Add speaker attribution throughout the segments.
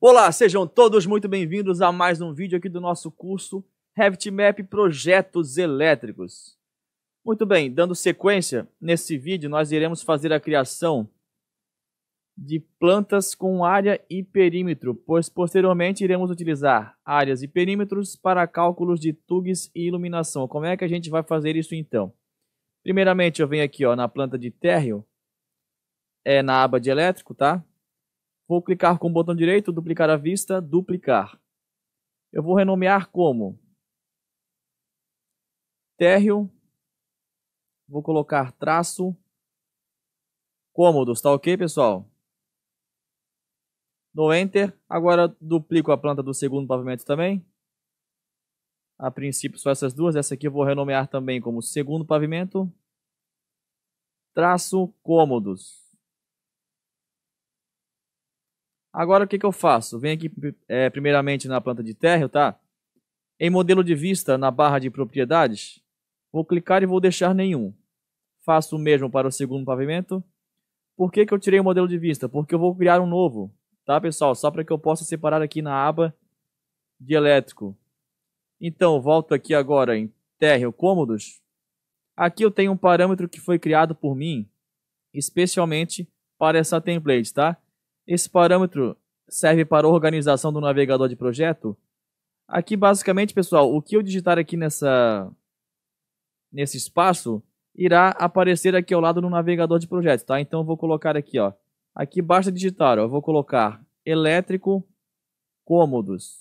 Speaker 1: Olá, sejam todos muito bem-vindos a mais um vídeo aqui do nosso curso Map Projetos Elétricos. Muito bem, dando sequência, nesse vídeo nós iremos fazer a criação de plantas com área e perímetro, pois posteriormente iremos utilizar áreas e perímetros para cálculos de tugs e iluminação. Como é que a gente vai fazer isso então? Primeiramente eu venho aqui ó, na planta de térreo, é na aba de elétrico, tá? Vou clicar com o botão direito, duplicar a vista, duplicar. Eu vou renomear como térreo. Vou colocar traço. Cômodos, tá ok, pessoal? No Enter. Agora duplico a planta do segundo pavimento também. A princípio só essas duas. Essa aqui eu vou renomear também como segundo pavimento. Traço cômodos. Agora o que, que eu faço? Venho aqui é, primeiramente na planta de térreo, tá? Em modelo de vista, na barra de propriedades, vou clicar e vou deixar nenhum. Faço o mesmo para o segundo pavimento. Por que, que eu tirei o modelo de vista? Porque eu vou criar um novo, tá pessoal? Só para que eu possa separar aqui na aba de elétrico. Então, volto aqui agora em térreo cômodos. Aqui eu tenho um parâmetro que foi criado por mim, especialmente para essa template, tá? Esse parâmetro serve para a organização do navegador de projeto. Aqui, basicamente, pessoal, o que eu digitar aqui nessa, nesse espaço irá aparecer aqui ao lado no navegador de projeto, tá? Então, eu vou colocar aqui, ó. Aqui basta digitar, ó. Eu vou colocar elétrico cômodos.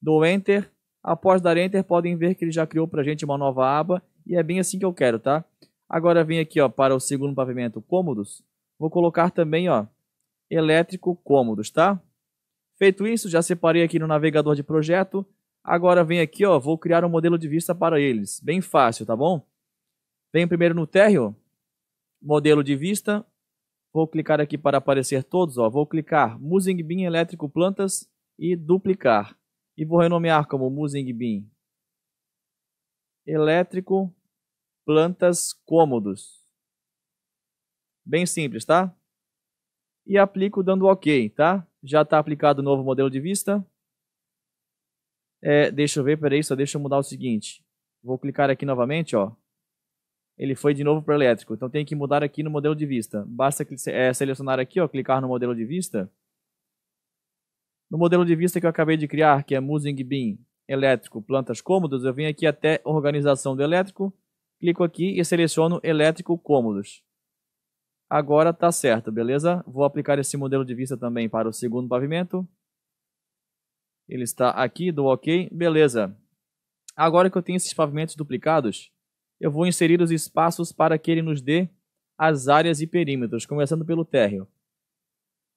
Speaker 1: Dou Enter. Após dar Enter, podem ver que ele já criou para a gente uma nova aba. E é bem assim que eu quero, tá? Agora, vem aqui, ó, para o segundo pavimento cômodos. Vou colocar também, ó, elétrico cômodos, tá? Feito isso, já separei aqui no navegador de projeto. Agora vem aqui, ó, vou criar um modelo de vista para eles. Bem fácil, tá bom? Venho primeiro no térreo, modelo de vista. Vou clicar aqui para aparecer todos, ó. Vou clicar Musing Bean Elétrico Plantas e duplicar. E vou renomear como Musing Bean Elétrico Plantas Cômodos. Bem simples, tá? E aplico dando OK, tá? Já está aplicado o novo modelo de vista. É, deixa eu ver, peraí, só deixa eu mudar o seguinte. Vou clicar aqui novamente, ó. Ele foi de novo para elétrico, então tem que mudar aqui no modelo de vista. Basta é, selecionar aqui, ó, clicar no modelo de vista. No modelo de vista que eu acabei de criar, que é Musing Bean Elétrico Plantas Cômodos, eu venho aqui até Organização do Elétrico, clico aqui e seleciono Elétrico Cômodos. Agora tá certo, beleza? Vou aplicar esse modelo de vista também para o segundo pavimento. Ele está aqui, dou OK, beleza. Agora que eu tenho esses pavimentos duplicados, eu vou inserir os espaços para que ele nos dê as áreas e perímetros, começando pelo térreo.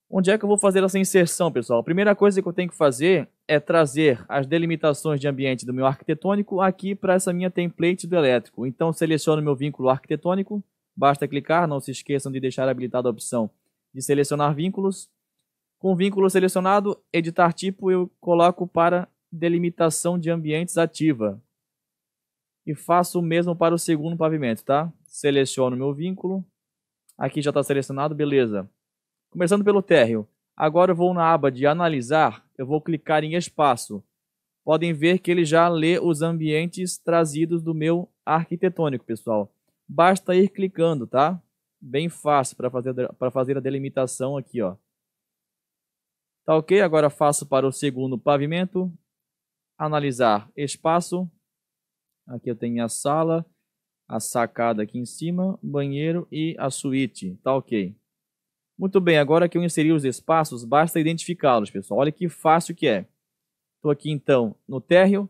Speaker 1: Onde é que eu vou fazer essa inserção, pessoal? A primeira coisa que eu tenho que fazer é trazer as delimitações de ambiente do meu arquitetônico aqui para essa minha template do elétrico. Então, seleciono meu vínculo arquitetônico, Basta clicar, não se esqueçam de deixar habilitada a opção de selecionar vínculos. Com o vínculo selecionado, editar tipo, eu coloco para delimitação de ambientes ativa. E faço o mesmo para o segundo pavimento, tá? Seleciono meu vínculo. Aqui já está selecionado, beleza. Começando pelo térreo. Agora eu vou na aba de analisar, eu vou clicar em espaço. Podem ver que ele já lê os ambientes trazidos do meu arquitetônico, pessoal. Basta ir clicando, tá? Bem fácil para fazer, para fazer a delimitação aqui, ó. Tá ok? Agora faço para o segundo pavimento. Analisar espaço. Aqui eu tenho a sala, a sacada aqui em cima, banheiro e a suíte. Tá ok. Muito bem, agora que eu inseri os espaços, basta identificá-los, pessoal. Olha que fácil que é. Estou aqui então no térreo,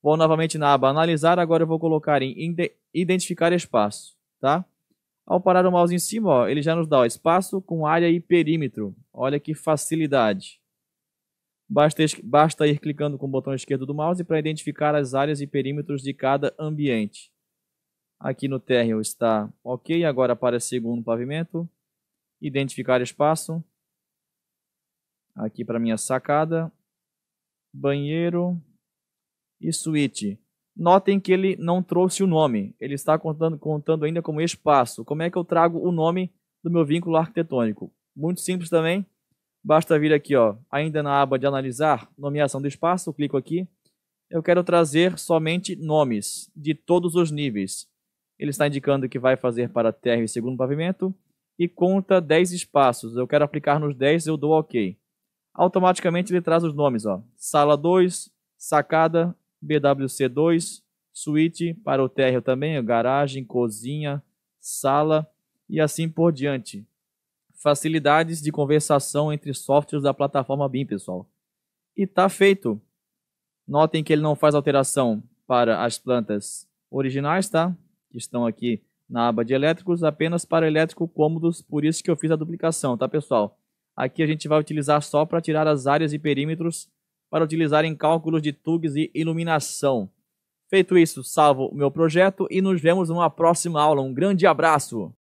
Speaker 1: Vou novamente na aba analisar, agora eu vou colocar em identificar espaço, tá? Ao parar o mouse em cima, ó, ele já nos dá ó, espaço com área e perímetro. Olha que facilidade. Basta, basta ir clicando com o botão esquerdo do mouse para identificar as áreas e perímetros de cada ambiente. Aqui no térreo está ok, agora para segundo pavimento. Identificar espaço. Aqui para minha sacada. Banheiro e suíte. Notem que ele não trouxe o nome, ele está contando, contando ainda como espaço. Como é que eu trago o nome do meu vínculo arquitetônico? Muito simples também, basta vir aqui, ó, ainda na aba de analisar, nomeação do espaço, clico aqui. Eu quero trazer somente nomes de todos os níveis. Ele está indicando que vai fazer para terra e segundo pavimento e conta 10 espaços. Eu quero aplicar nos 10, eu dou OK. Automaticamente ele traz os nomes, ó. Sala 2, sacada, BWC2, suíte para o térreo também, garagem, cozinha, sala e assim por diante. Facilidades de conversação entre softwares da plataforma BIM, pessoal. E tá feito. Notem que ele não faz alteração para as plantas originais, tá? Que estão aqui na aba de elétricos, apenas para elétrico cômodos, por isso que eu fiz a duplicação, tá pessoal? Aqui a gente vai utilizar só para tirar as áreas e perímetros para utilizar em cálculos de TUGs e iluminação. Feito isso, salvo o meu projeto e nos vemos numa próxima aula. Um grande abraço!